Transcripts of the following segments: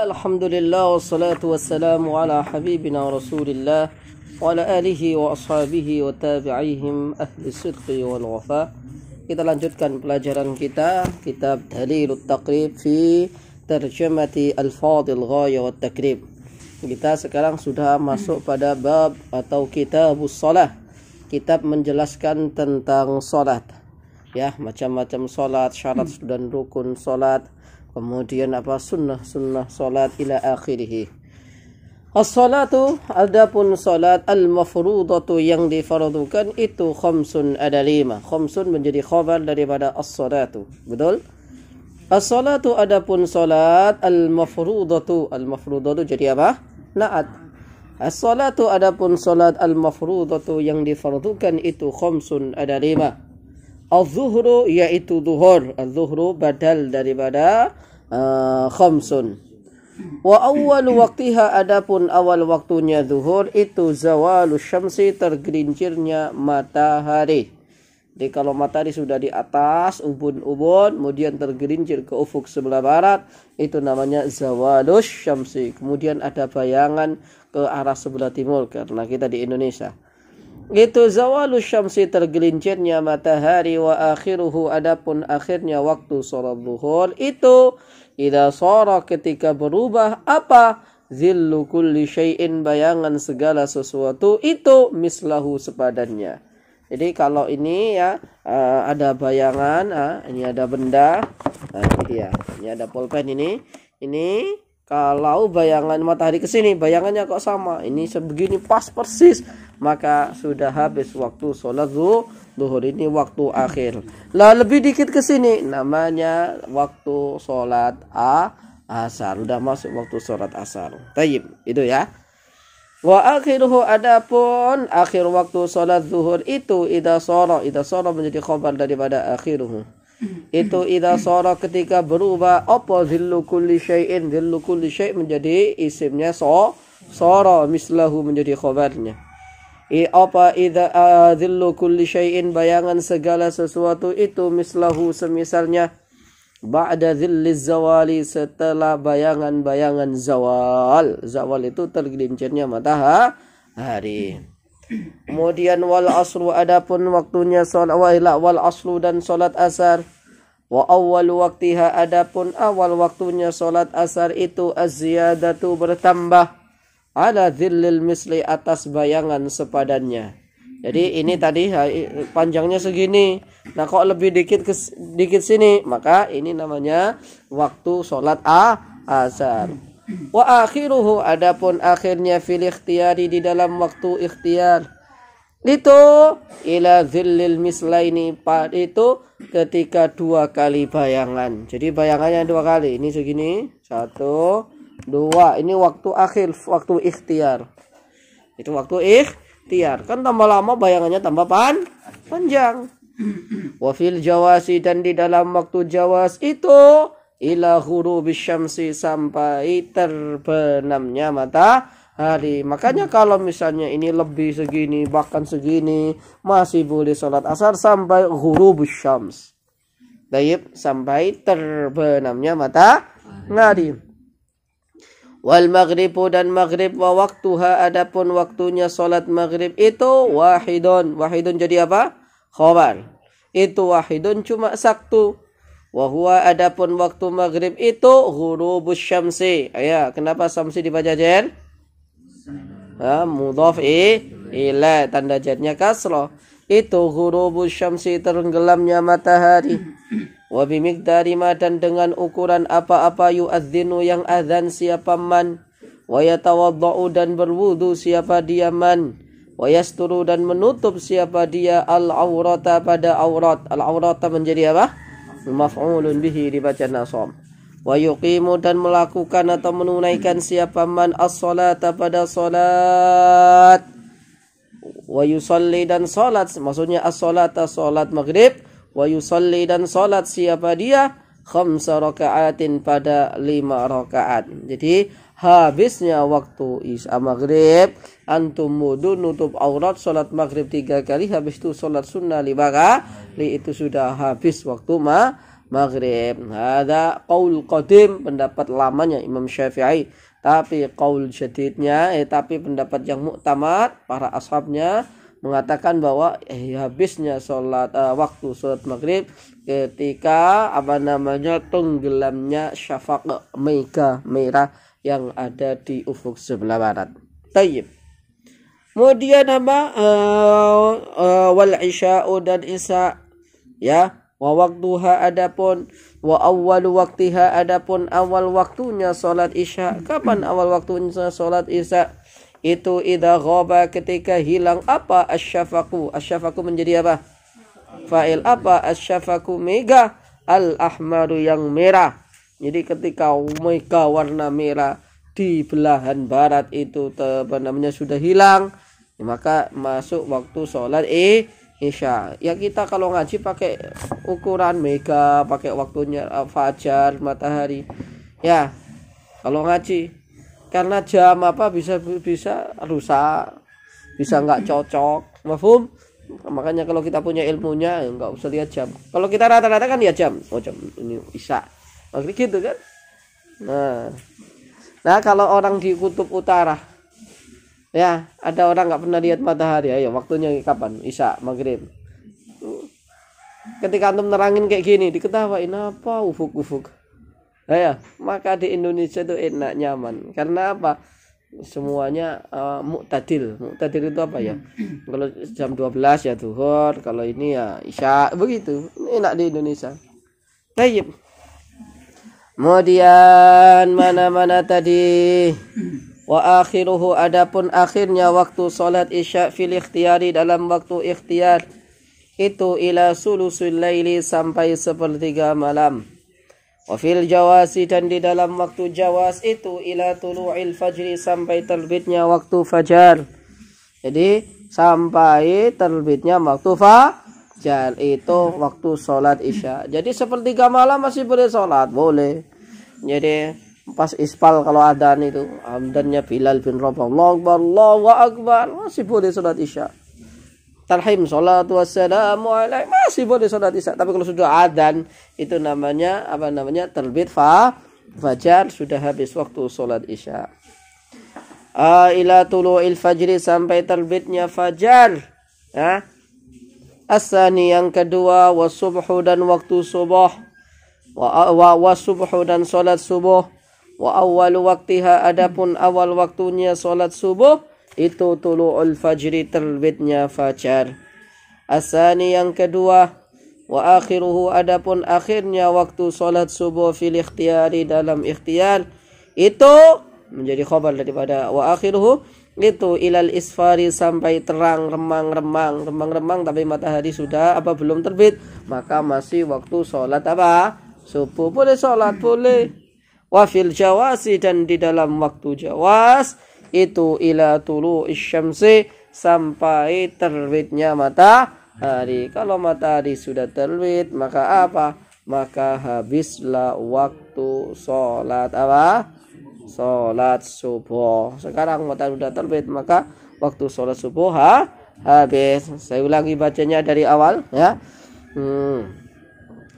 الحمد لله والصلاة والسلام على حبيبنا رسول الله وعلى آله وأصحابه وتابعيهم أهل الصدق والوفاء kita lanjutkan pelajaran kita kitab Dalilut Taqrib fi Terjemati Al-Fadil Ghaya wa Takrib kita sekarang sudah masuk pada bab atau kitab salah kitab menjelaskan tentang salat ya macam-macam salat syarat dan rukun salat kemudian apa sunnah sunnah salat ila akhirih As-salatu adapun salat al-mafrudatu yang difardukan itu khamsun ada lima. Khamsun menjadi khabar daripada as-salatu. Betul? As-salatu adapun salat al-mafrudatu. Al-mafrudatu jadi apa? Naat. As-salatu adapun salat al-mafrudatu yang difardukan itu khamsun ada lima. Al zuhru yaitu zuhur. Al zuhru badal daripada uh, khamsun. Wa awal waktiha adapun awal waktunya zuhur itu zawalu syamsi tergerincirnya matahari. Jadi kalau matahari sudah di atas ubun-ubun kemudian tergerincir ke ufuk sebelah barat itu namanya zawalus syamsi. Kemudian ada bayangan ke arah sebelah timur karena kita di Indonesia. Gitu zawalu syamsi tergelincirnya matahari wa akhiruhu adapun akhirnya waktu sholat zuhur itu ida sara ketika berubah apa zillu kulli syai'in bayangan segala sesuatu itu mislahu sepadannya. Jadi kalau ini ya eh, ada bayangan, eh, ini ada benda, nah, ini dia, ini ada pulpen ini, ini kalau bayangan matahari ke sini bayangannya kok sama ini sebegini pas persis maka sudah habis waktu sholat zuhur ini waktu akhir lah lebih dikit ke sini namanya waktu sholat a asar udah masuk waktu sholat asar tayyib itu ya wa akhiruhu adapun akhir waktu sholat zuhur itu ida sholat ida sholat menjadi khobar daripada akhiruhu itu ida soro ketika berubah apa zillu kulli syai'in zillu kulli syai' menjadi isimnya so soro mislahu menjadi khabarnya I apa ida uh, zillu kulli syai'in bayangan segala sesuatu itu mislahu semisalnya ba'da zilliz zawali setelah bayangan-bayangan zawal zawal itu tergelincirnya matahari Kemudian wal asru adapun waktunya salat wa wal aslu dan salat asar. Wa awal waktiha adapun awal waktunya salat asar itu az-ziyadatu bertambah ala dhillil misli atas bayangan sepadannya. Jadi ini tadi panjangnya segini. Nah kok lebih dikit ke, dikit sini, maka ini namanya waktu sholat a asar. Wa akhiruhu adapun akhirnya fil ikhtiyari di dalam waktu ikhtiar. Itu ila zillil mislaini itu ketika dua kali bayangan. Jadi bayangannya dua kali. Ini segini. Satu, dua. Ini waktu akhir, waktu ikhtiar. Itu waktu ikhtiar. Kan tambah lama bayangannya tambah pan, panjang. Wafil jawasi dan di dalam waktu jawas itu ila ghurubi syamsi sampai terbenamnya matahari. Makanya kalau misalnya ini lebih segini bahkan segini masih boleh sholat asar sampai ghurubi syams. Tayyib sampai terbenamnya matahari. Wal maghribu dan maghrib wa waktuha adapun waktunya sholat maghrib itu wahidun. Wahidun jadi apa? Khobar. Itu wahidun cuma satu Wahua adapun waktu maghrib itu hurubus syamsi. Ya, kenapa syamsi dibaca jen? Ya, mudhaf ila tanda jarnya kasroh. Itu hurubus syamsi tenggelamnya matahari. Wa bimiqdari ma dan dengan ukuran apa-apa yu'adzinu yang azan siapa man. Wa yatawadda'u dan berwudu siapa dia man. Wa yasturu dan menutup siapa dia al-aurata pada aurat. Al-aurata menjadi apa? maf'ulun bihi dibaca nasab wa yuqimu dan melakukan atau menunaikan siapa man as-salata pada salat wa yusalli dan salat maksudnya as-salata salat maghrib wa yusalli dan salat siapa dia khamsa rakaatin pada lima rakaat jadi habisnya waktu isya maghrib antum wudhu nutup aurat sholat maghrib tiga kali habis itu sholat sunnah lima kali itu sudah habis waktu ma maghrib ada qaul qadim pendapat lamanya Imam Syafi'i tapi qaul jadidnya eh tapi pendapat yang muktamad para ashabnya mengatakan bahwa eh, habisnya sholat uh, waktu sholat maghrib ketika apa namanya tenggelamnya syafaq mega merah yang ada di ufuk sebelah barat. Tayyib. Kemudian nama uh, eh, uh, eh, wal isya'u dan isya ya wa waktuha adapun wa awwalu waktiha adapun awal waktunya salat isya kapan awal waktunya salat isya itu idza ghaba ketika hilang apa asyafaku asyafaku menjadi apa fa'il apa asyafaku mega al ahmaru yang merah jadi ketika Omega warna merah di belahan barat itu apa namanya sudah hilang, ya maka masuk waktu sholat eh Isya. Ya kita kalau ngaji pakai ukuran mega, pakai waktunya eh, fajar, matahari. Ya. Kalau ngaji karena jam apa bisa bisa rusak, bisa nggak cocok. mafum. Makanya kalau kita punya ilmunya ya nggak usah lihat jam. Kalau kita rata-rata kan ya jam, oh jam ini isya Maksudnya gitu kan. Nah. Nah, kalau orang di kutub utara ya, ada orang nggak pernah lihat matahari, ayo waktunya kapan? Isya, maghrib. Ketika antum nerangin kayak gini, diketawain apa ufuk-ufuk. Nah, ya, maka di Indonesia itu enak nyaman. Karena apa? Semuanya uh, eh, muktadil. Muktadil itu apa ya? kalau jam 12 ya duhur, kalau ini ya isya, begitu. Enak di Indonesia. nah, Kemudian mana-mana tadi wa akhiruhu adapun akhirnya waktu salat isya fil ikhtiyari dalam waktu ikhtiar itu ila sulusul laili sampai sepertiga malam. Wa fil jawasi dan di dalam waktu jawas itu ila tulu'il fajri sampai terbitnya waktu fajar. Jadi sampai terbitnya waktu fajar itu waktu salat isya. Jadi sepertiga malam masih boleh salat, boleh jadi pas ispal kalau adan itu amdannya Bilal bin Rabah Allah Akbar Allahu Akbar masih boleh sholat isya tarhim salatu wassalamu alaik masih boleh sholat isya tapi kalau sudah adan itu namanya apa namanya terbit fa fajar sudah habis waktu sholat isya uh, ila tulu'il fajri sampai terbitnya fajar ya huh? asani yang kedua wasubhu dan waktu subuh wa, wa, wa dan solat subuh wa awwalu waktiha adapun awal waktunya solat subuh itu tulu'ul fajri terbitnya fajar asani yang kedua wa akhiruhu adapun akhirnya waktu solat subuh fil ikhtiyari dalam ikhtiar itu menjadi khobar daripada wa akhiruhu itu ilal isfari sampai terang remang-remang remang-remang tapi matahari sudah apa belum terbit maka masih waktu solat apa subuh boleh sholat boleh wafil jawasi dan di dalam waktu jawas itu ila tulu isyamsi sampai terbitnya matahari kalau matahari sudah terbit maka apa maka habislah waktu sholat apa sholat subuh sekarang matahari sudah terbit maka waktu sholat subuh ha? habis saya ulangi bacanya dari awal ya hmm.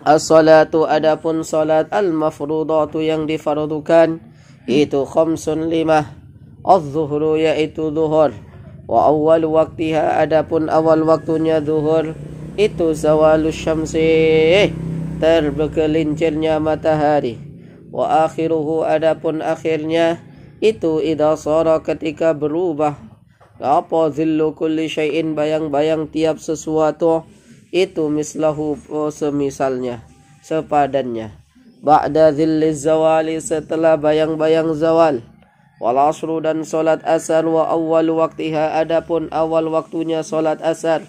As-salatu adapun salat al-mafrudatu yang difardukan itu khamsun lima. Az-zuhru yaitu zuhur. Wa awal waktiha adapun awal waktunya zuhur itu zawalu syamsi eh, terbegelincirnya matahari. Wa akhiruhu adapun akhirnya itu idha sara ketika berubah. Apa zillu kulli syai'in bayang-bayang tiap sesuatu. itu mislahu oh, semisalnya sepadannya ba'da dhilliz zawali setelah bayang-bayang zawal wal asru dan salat asar wa awal waktiha adapun awal waktunya salat asar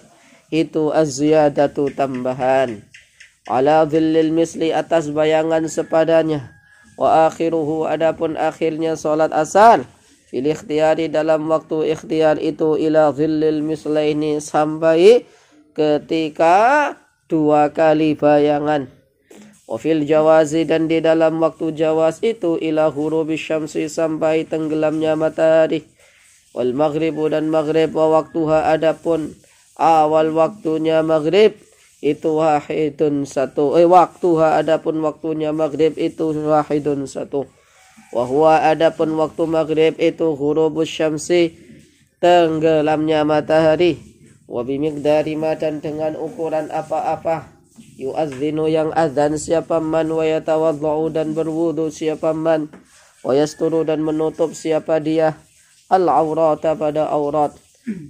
itu az-ziyadatu tambahan ala dhillil misli atas bayangan sepadannya wa akhiruhu adapun akhirnya salat asar fil ikhtiyari dalam waktu ikhtiar itu ila dhillil mislaini sampai ketika dua kali bayangan. Wafil jawazi dan di dalam waktu jawaz itu ila hurubis syamsi sampai tenggelamnya matahari. Wal maghribu dan maghrib wa waktuha adapun awal waktunya maghrib itu wahidun satu. Eh waktuha adapun waktunya maghrib itu wahidun satu. Wahwa adapun waktu maghrib itu hurubus syamsi tenggelamnya matahari wabimik dari dan dengan ukuran apa-apa yu'adzinu yang azan siapa man wa yatawadhu dan berwudu siapa man wa yasturu dan menutup siapa dia al aurata pada aurat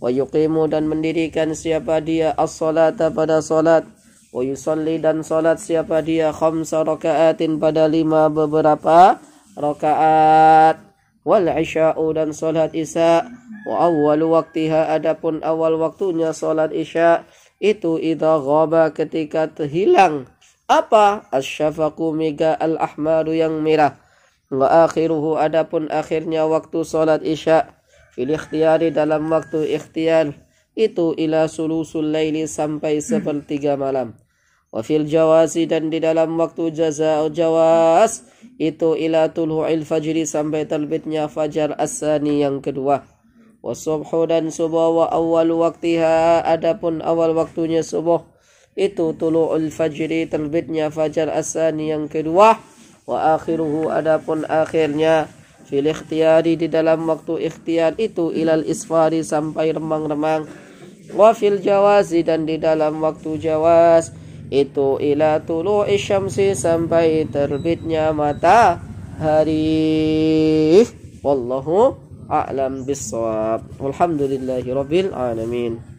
wa yuqimu dan mendirikan siapa dia as-salata pada salat wa yusalli dan salat siapa dia khamsa rakaatin pada lima beberapa rakaat wal isya'u dan salat isya wa awal waktiha adapun awal waktunya salat isya itu idza ghaba ketika terhilang. apa asyafaqu mega al ahmadu yang merah wa akhiruhu adapun akhirnya waktu salat isya fil ikhtiyari dalam waktu ikhtiyar itu ila sulusul laili sampai sepertiga malam Wafil jawasi dan di dalam waktu jaza jawas itu ila il fajri sampai terbitnya fajar asani yang kedua. Wasubhu dan subuh wa awal waktiha adapun awal waktunya subuh itu tulu'ul fajri terbitnya fajar asani yang kedua wa akhiruhu adapun akhirnya fil ikhtiyari di dalam waktu ikhtiar itu ilal isfari sampai remang-remang wa fil jawazi dan di dalam waktu jawas itu ila tulu isyamsi sampai terbitnya matahari wallahu a'lam bissawab walhamdulillahi alamin